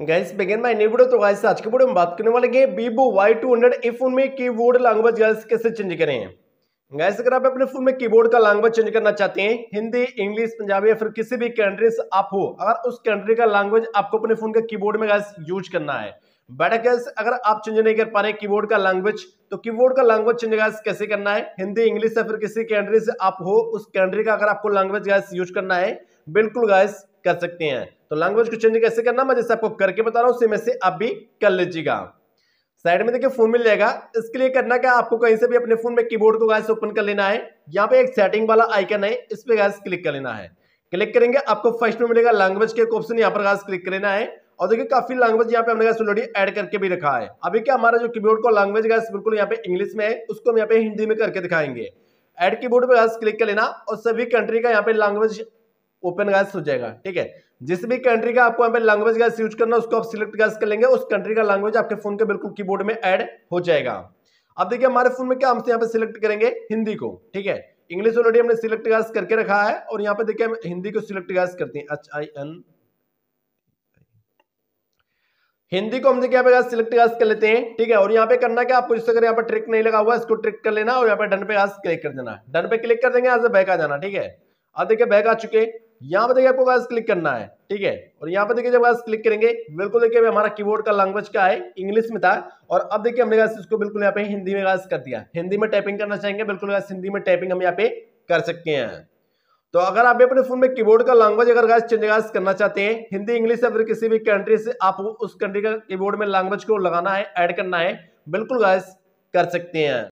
guys begin my new video तो guys आज के वीडियो में बात करने वाले हैं Vivo Y200 ए फोन में कीबोर्ड लैंग्वेज गाइस कैसे चेंज करें गाइस अगर आप अपने फोन में कीबोर्ड का लैंग्वेज चेंज करना चाहते हैं हिंदी इंग्लिश पंजाबी या फिर किसी भी कंट्री से आप हो अगर उस कंट्री का लैंग्वेज आपको अपने फोन के कीबोर्ड में गाइस यूज करना है बट गाइस अगर आप चेंज नहीं कर पा रहे कीबोर्ड का लैंग्वेज तो कीबोर्ड का लैंग्वेज चेंज गाइस कैसे करना है हिंदी इंग्लिश या फिर किसी कंट्री से आप हो उस कंट्री का अगर आपको लैंग्वेज गाइस यूज करना है बिल्कुल गाइस कर सकते हैं तो लैंग्वेज को चेंज कैसे करना मैं जैसे आपको करके बता रहा हूँ सेम ऐसे आप भी कर लीजिएगा साइड में देखिए फोन मिल जाएगा इसके लिए करना क्या आपको कहीं से भी अपने फोन में कीबोर्ड को गैस ओपन कर लेना है यहाँ पे एक सेटिंग वाला आइकन है इस पर गैस क्लिक कर लेना है क्लिक करेंगे आपको फर्स्ट में मिलेगा लैंग्वेज के एक ऑप्शन यहाँ पर गैस क्लिक कर लेना है और देखिए काफी लैंग्वेज यहाँ पे हमने गैस ऑलरेडी एड करके भी रखा है अभी क्या हमारा जो कीबोर्ड को लैंग्वेज गैस बिल्कुल यहाँ पे इंग्लिश में है उसको हम यहाँ पे हिंदी में करके दिखाएंगे एड कीबोर्ड पे गैस क्लिक कर लेना और सभी कंट्री का यहाँ पे लैंग्वेज ओपन गैस हो जाएगा ठीक है जिस भी कंट्री का आपको यहाँ पे लैंग्वेज गैस यूज करना उसको आप सिलेक्ट गैस कर लेंगे उस कंट्री का लैंग्वेज आपके फोन के बिल्कुल कीबोर्ड में ऐड हो जाएगा अब देखिए हमारे फोन में क्या हमसे यहाँ पे सिलेक्ट करेंगे हिंदी को ठीक है इंग्लिश ऑलरेडी हमने सिलेक्ट गैस करके रखा है और यहाँ पे देखिए हम हिंदी को सिलेक्ट गैस करते हैं एच आई एन हिंदी को हम देखिए यहाँ पे सिलेक्ट गैस कर लेते हैं ठीक है और यहाँ पे करना क्या आपको जिससे अगर यहाँ पे ट्रिक नहीं लगा हुआ है इसको ट्रिक कर लेना और यहाँ पे डन पे गैस क्लिक कर देना डन पे क्लिक कर देंगे यहाँ से बैक आ जाना ठीक है अब देखिए बैक आ चुके यहां पर देखिए आपको गैस क्लिक करना है ठीक है और यहाँ पे देखिए जब गैस क्लिक करेंगे बिल्कुल देखिए हमारा कीबोर्ड का लैंग्वेज क्या है इंग्लिश में था और अब देखिए हमने इसको बिल्कुल यहाँ पे हिंदी में गैस कर दिया हिंदी में टाइपिंग करना चाहेंगे बिल्कुल गैस हिंदी में टाइपिंग हम यहाँ पे कर सकते हैं तो अगर आप अपने फोन में कीबोर्ड का लैंग्वेज अगर गैस चेंज करना चाहते हैं हिंदी इंग्लिश या फिर किसी भी कंट्री से आप उस कंट्री का कीबोर्ड में लैंग्वेज को लगाना है ऐड करना है बिल्कुल गैस कर सकते हैं